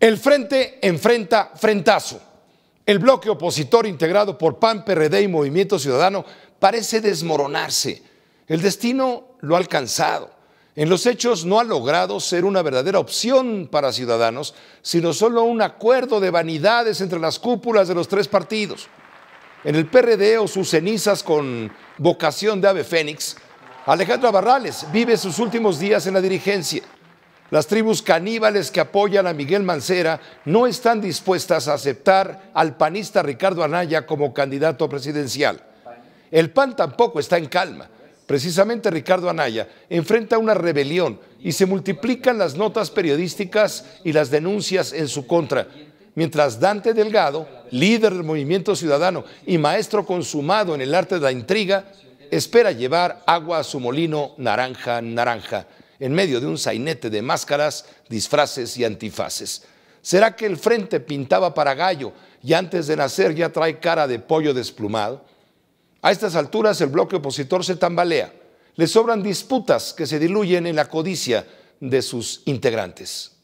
El frente enfrenta frentazo. El bloque opositor integrado por PAN, PRD y Movimiento Ciudadano parece desmoronarse. El destino lo ha alcanzado. En los hechos no ha logrado ser una verdadera opción para ciudadanos, sino solo un acuerdo de vanidades entre las cúpulas de los tres partidos. En el PRD o sus cenizas con vocación de ave fénix, Alejandro Barrales vive sus últimos días en la dirigencia. Las tribus caníbales que apoyan a Miguel Mancera no están dispuestas a aceptar al panista Ricardo Anaya como candidato presidencial. El PAN tampoco está en calma. Precisamente Ricardo Anaya enfrenta una rebelión y se multiplican las notas periodísticas y las denuncias en su contra. Mientras Dante Delgado, líder del movimiento ciudadano y maestro consumado en el arte de la intriga, espera llevar agua a su molino naranja naranja en medio de un sainete de máscaras, disfraces y antifaces. ¿Será que el frente pintaba para gallo y antes de nacer ya trae cara de pollo desplumado? A estas alturas el bloque opositor se tambalea. Le sobran disputas que se diluyen en la codicia de sus integrantes.